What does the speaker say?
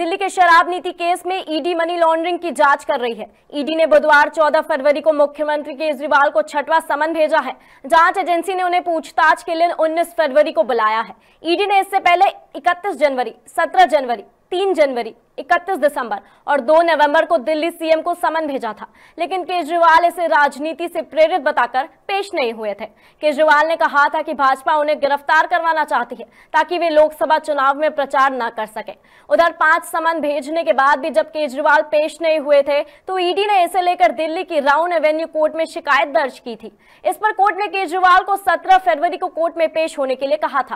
दिल्ली के शराब नीति केस में ईडी मनी लॉन्ड्रिंग की जांच कर रही है ईडी ने बुधवार 14 फरवरी को मुख्यमंत्री केजरीवाल को छठवा समन भेजा है जांच एजेंसी ने उन्हें पूछताछ के लिए 19 फरवरी को बुलाया है ईडी ने इससे पहले 31 जनवरी 17 जनवरी तीन जनवरी इकतीस दिसंबर और 2 नवंबर को दिल्ली सीएम को समन भेजा था लेकिन केजरीवाल इसे राजनीति से प्रेरित बताकर पेश नहीं हुए थे केजरीवाल ने कहा था कि भाजपा उन्हें गिरफ्तार करवाना चाहती है ताकि वे लोकसभा चुनाव में प्रचार न कर सके उधर पांच समन भेजने के बाद भी जब केजरीवाल पेश नहीं हुए थे तो ईडी ने इसे लेकर दिल्ली की राउन एवेन्यू कोर्ट में शिकायत दर्ज की थी इस पर कोर्ट ने केजरीवाल को सत्रह फरवरी को कोर्ट में पेश होने के लिए कहा था